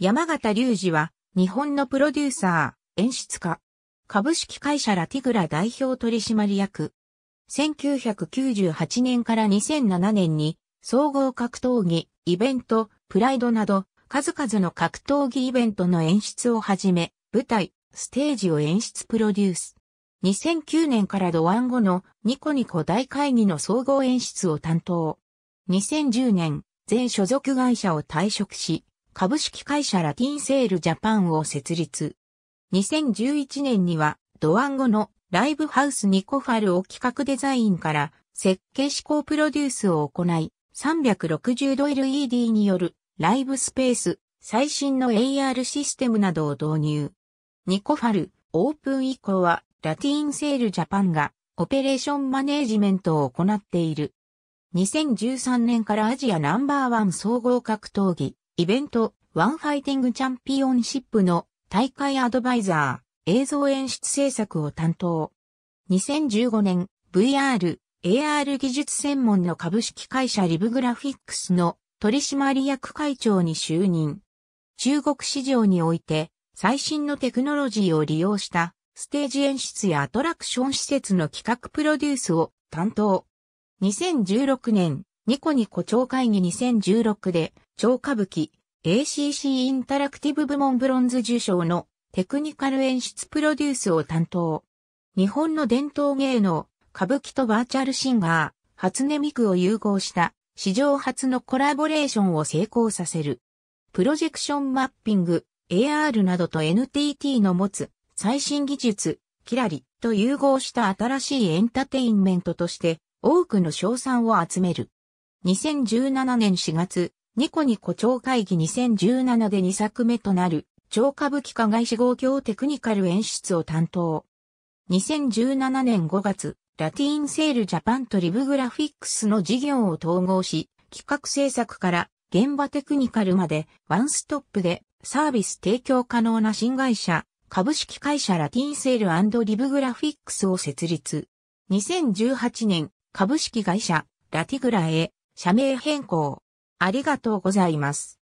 山形隆二は、日本のプロデューサー、演出家。株式会社ラティグラ代表取締役。1998年から2007年に、総合格闘技、イベント、プライドなど、数々の格闘技イベントの演出をはじめ、舞台、ステージを演出プロデュース。2009年からドワン後のニコニコ大会議の総合演出を担当。2010年、全所属会社を退職し、株式会社ラティンセールジャパンを設立。2011年には、ドワンゴのライブハウスニコファルを企画デザインから設計思考プロデュースを行い、360度 LED によるライブスペース、最新の AR システムなどを導入。ニコファル、オープン以降は、ラティンセールジャパンが、オペレーションマネージメントを行っている。2013年からアジアナンバーワン総合格闘技、イベント、ワンファイティングチャンピオンシップの大会アドバイザー、映像演出制作を担当。2015年、VR、AR 技術専門の株式会社リブグラフィックスの取締役会長に就任。中国市場において最新のテクノロジーを利用したステージ演出やアトラクション施設の企画プロデュースを担当。2016年、ニコニコ長会議2016で超歌舞伎 ACC インタラクティブ部門ブロンズ受賞のテクニカル演出プロデュースを担当。日本の伝統芸能、歌舞伎とバーチャルシンガー、初音ミクを融合した史上初のコラボレーションを成功させる。プロジェクションマッピング、AR などと NTT の持つ最新技術、キラリと融合した新しいエンタテインメントとして多くの賞賛を集める。2017年4月、ニコニコ超会議2017で2作目となる、超歌舞伎化外資号教テクニカル演出を担当。2017年5月、ラティーンセールジャパンとリブグラフィックスの事業を統合し、企画制作から現場テクニカルまでワンストップでサービス提供可能な新会社、株式会社ラティーンセールリブグラフィックスを設立。2018年、株式会社、ラティグラへ社名変更。ありがとうございます。